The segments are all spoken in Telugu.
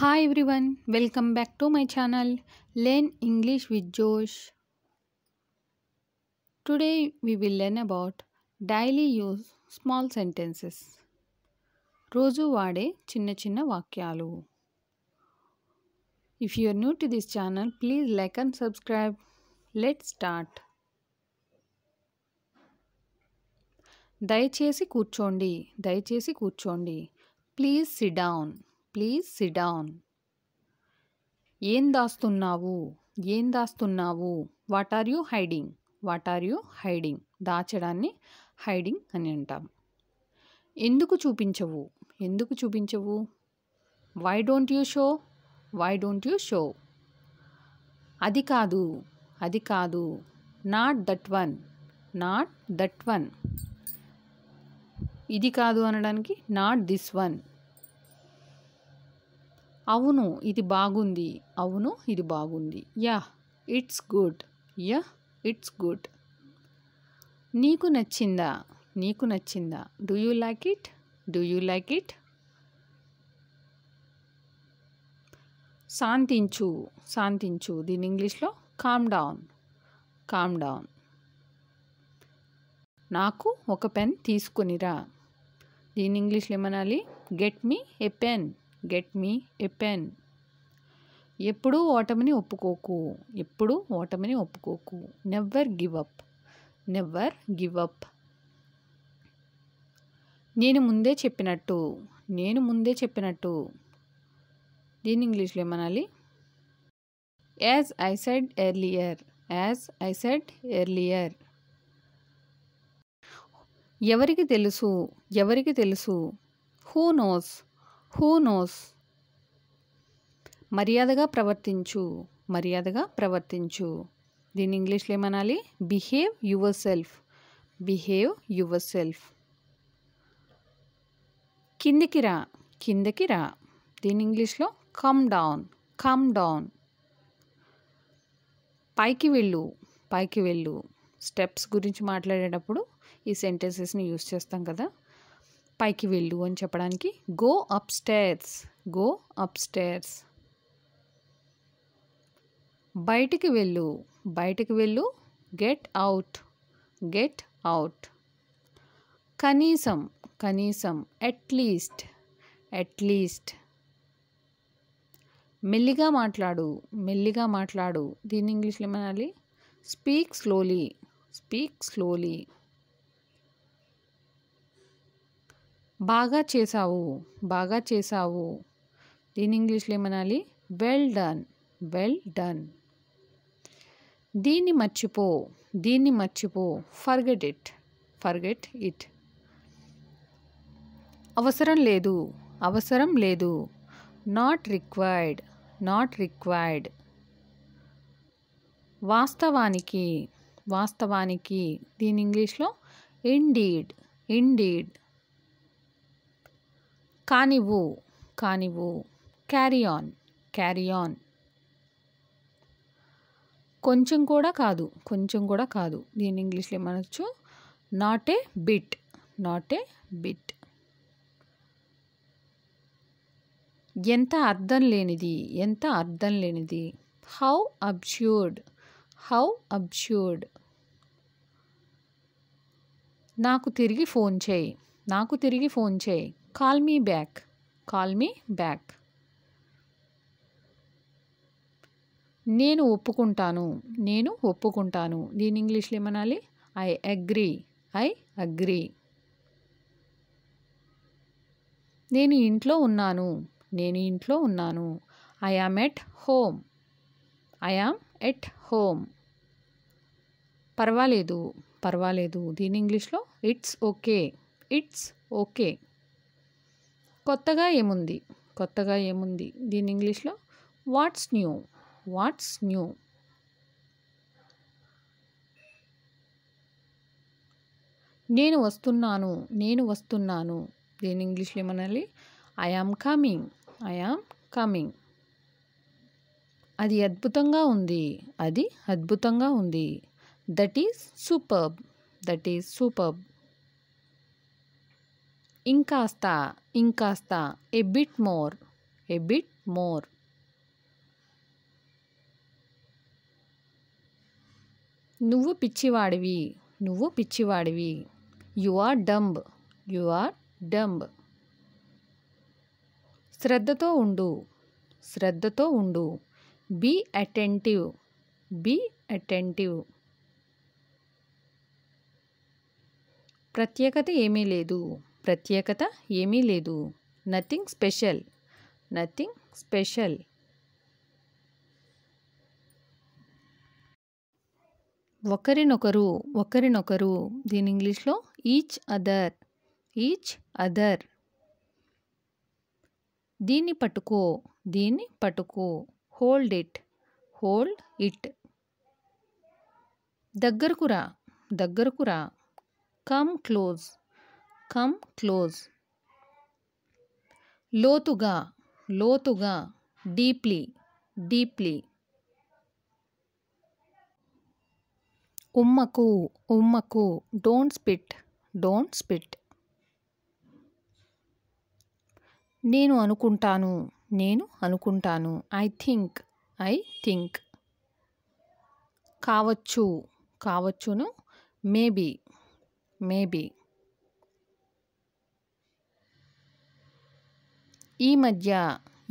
hi everyone welcome back to my channel learn English with Josh today we will learn about daily use small sentences రోజు వాడే చిన్న చిన్న వాక్యాలు if you are new to this channel please like and subscribe let start దయచేసి కూర్చోండి దయచేసి కూర్చోండి please sit down down please sit down ఏం దాస్తున్నావు ఏం దాస్తున్నావు what are you hiding what are you hiding దాచడాన్ని హైడింగ్ అని అంటాం ఎందుకు చూపించవు ఎందుకు చూపించవు why don't you show why don't you show అది కాదు అది కాదు not that one not that one ఇది కాదు అనడానికి నాట్ దిస్ వన్ అవును ఇది బాగుంది అవును ఇది బాగుంది ya it's good ya it's good నీకు నచ్చిందా నీకు నచ్చిందా do you like it do you like it శాంతించు శాంతించు దీని ఇంగ్లీష్లో కామ్ డౌన్ కామ్ డౌన్ నాకు ఒక పెన్ తీసుకునిరా దీని ఇంగ్లీష్లో ఏమనాలి get me a pen get me a pen ఎప్పుడూ ఓటమిని ఒప్పుకోకు ఎప్పుడూ ఓటమిని ఒప్పుకోకు never give up never give up నేను ముందే చెప్పినట్టు నేను ముందే చెప్పినట్టు దీని ఇంగ్లీష్లో ఏమనాలి as I said earlier as I said earlier ఎవరికి తెలుసు ఎవరికి తెలుసు హూ నోస్ హూ నోస్ మర్యాదగా ప్రవర్తించు మర్యాదగా ప్రవర్తించు దీని ఇంగ్లీష్లో ఏమనాలి behave yourself behave yourself కిందికి రా కిందకి రా దీని ఇంగ్లీష్లో కమ్ డౌన్ కమ్ డౌన్ పైకి వెళ్ళు పైకి వెళ్ళు స్టెప్స్ గురించి మాట్లాడేటప్పుడు ఈ సెంటెన్సెస్ని యూస్ చేస్తాం కదా పైకి వెళ్ళు అని చెప్పడానికి go upstairs go upstairs బయటికి వెళ్ళు బయటికి వెళ్ళు గెట్ అవుట్ గెట్ అవుట్ కనీసం కనీసం అట్లీస్ట్ అట్లీస్ట్ మెల్లిగా మాట్లాడు మెల్లిగా మాట్లాడు దీన్ని ఇంగ్లీష్లో ఏమనాలి స్పీక్ స్లోలీ స్పీక్ స్లోలీ బాగా చేశావు బాగా చేశావు దీని ఇంగ్లీష్లో ఏమనాలి వెల్ డన్ వెల్ డన్ దీన్ని మర్చిపో దీన్ని మర్చిపో ఫర్గెట్ ఇట్ ఫర్గెట్ ఇట్ అవసరం లేదు అవసరం లేదు నాట్ రిక్వైర్డ్ నాట్ రిక్వైర్డ్ వాస్తవానికి వాస్తవానికి దీని ఇంగ్లీష్లో ఇండీడ్ ఇండీడ్ కానివు కానివు క్యారీ ఆన్ క్యారీ ఆన్ కొంచెం కూడా కాదు కొంచెం కూడా కాదు దీని ఇంగ్లీష్లో ఏమనొచ్చు not a bit not a bit ఎంత అర్థం లేనిది ఎంత అర్థం లేనిది హౌ అబ్ష్యూర్డ్ హౌ అబ్ష్యూర్డ్ నాకు తిరిగి ఫోన్ చేయి నాకు తిరిగి ఫోన్ చేయి call me back call me back నేను ఒప్పుకుంటాను నేను ఒప్పుకుంటాను దీని ఇంగ్లీష్లో ఏమనాలి ఐ అగ్రీ ఐ అగ్రీ నేను ఇంట్లో ఉన్నాను నేను ఇంట్లో ఉన్నాను I am at home I am at home పర్వాలేదు పర్వాలేదు దీని ఇంగ్లీష్లో ఇట్స్ ఓకే ఇట్స్ ఓకే కొత్తగా ఏముంది కొత్తగా ఏముంది దీని ఇంగ్లీష్లో వాట్స్ న్యూ వాట్స్ న్యూ నేను వస్తున్నాను నేను వస్తున్నాను దీని ఇంగ్లీష్లో ఏమనాలి ఐఆమ్ కమింగ్ ఐఆమ్ కమింగ్ అది అద్భుతంగా ఉంది అది అద్భుతంగా ఉంది that is superb that is superb ఇంకాస్త ఇంకాస్త a bit more a bit more నువ్వు పిచ్చివాడివి నువ్వు పిచ్చివాడివి you are dumb you are dumb శ్రద్ధతో ఉండు శ్రద్ధతో ఉండు బీ అటెంటివ్ బీ అటెంటివ్ ప్రత్యేకత ఏమీ లేదు ప్రత్యేకత ఏమీ లేదు నథింగ్ స్పెషల్ నథింగ్ స్పెషల్ ఒకరినొకరు ఒకరినొకరు దీని ఇంగ్లీష్లో ఈచ్ అదర్ ఈచ్ అదర్ దీన్ని పట్టుకో దీన్ని పట్టుకో హోల్డ్ ఇట్ హోల్డ్ ఇట్ దగ్గరకురా దగ్గరకురా కమ్ క్లోజ్ కమ్ క్లోజ్ లోతుగా లోతుగా డీప్లీ డీప్లీ ఉమ్మకు ఉమ్మకు డోంట్ స్పిట్ డోంట్ స్పిట్ నేను అనుకుంటాను నేను అనుకుంటాను ఐ థింక్ ఐ థింక్ కావచ్చు కావచ్చును మేబీ మేబీ ఈ మధ్య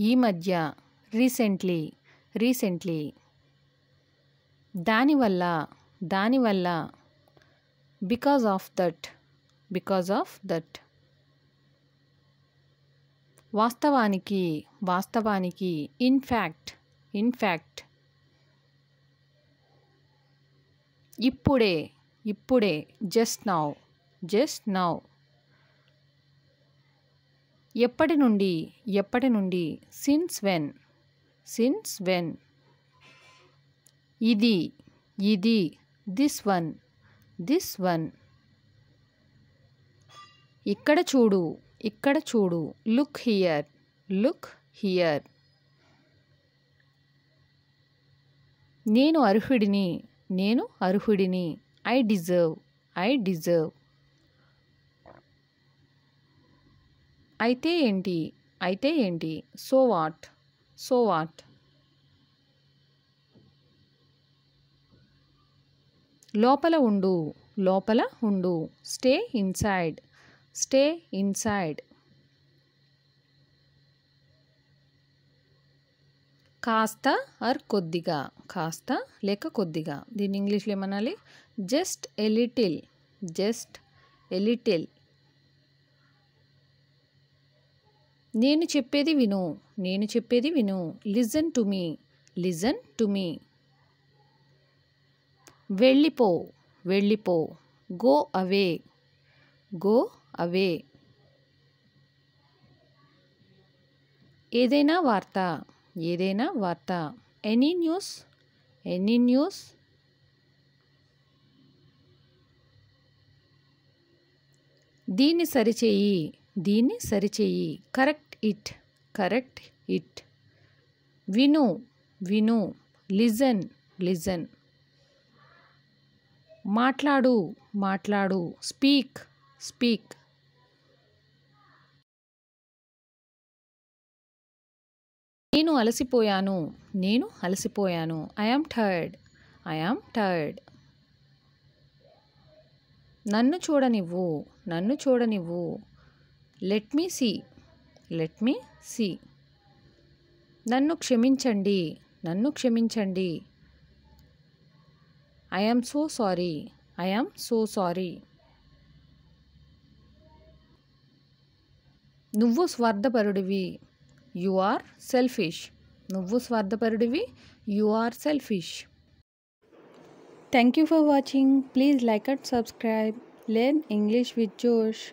ఈ మధ్య రీసెంట్లీ రీసెంట్లీ దాని వల్ల దాని వల్ల because of that because of that వాస్తవానికి వాస్తవానికి ఇన్ ఫ్యాక్ట్ ఇన్ ఫ్యాక్ట్ ఇప్పుడే ఇప్పుడే జస్ట్ నౌ జస్ట్ నౌ ఎప్పటి నుండి ఎప్పటి నుండి సిన్స్ వెన్ సిన్స్ వెన్ ఇది ఇది దిస్ వన్ దిస్ వన్ ఇక్కడ చూడు ఇక్కడ చూడు లుక్ హియర్ లుక్ హియర్ నేను అర్హుడిని నేను అర్హుడిని ఐ డిజర్వ్ ఐ డిజర్వ్ అయితే ఏంటి అయితే ఏంటి సో వాట్ సో వాట్ లోపల ఉండు లోపల ఉండు స్టే ఇన్సైడ్ స్టే ఇన్సైడ్ కాస్త ఆర్ కొద్దిగా కాస్త లేక కొద్దిగా దీన్ని ఇంగ్లీష్లో ఏమనాలి జస్ట్ ఎలిటిల్ జస్ట్ ఎలిటిల్ నేను చెప్పేది విను నేను చెప్పేది విను listen to me listen to me వెళ్ళిపో వెళ్ళిపో గో అవే గో అవే ఏదైనా వార్త ఏదైనా వార్త ఎనీ న్యూస్ ఎనీ న్యూస్ దీన్ని సరిచేయి దీన్ని సరిచేయి కరెక్ట్ ఇట్ కరెక్ట్ ఇట్ విను విను లిజన్ లిజన్ మాట్లాడు మాట్లాడు స్పీక్ స్పీక్ నేను అలసిపోయాను నేను అలసిపోయాను ఐఆమ్ టైర్డ్ ఐఆమ్ టైర్డ్ నన్ను చూడనివ్వు నన్ను చూడనివ్వు let me see let me see నన్ను క్షమించండి నన్ను క్షమించండి I am so sorry I am so sorry నువ్వు స్వార్థపరుడివి యు ఆర్ సెల్ఫిష్ నువ్వు స్వార్థపరుడివి you are selfish thank you for watching please like and subscribe learn English with జోష్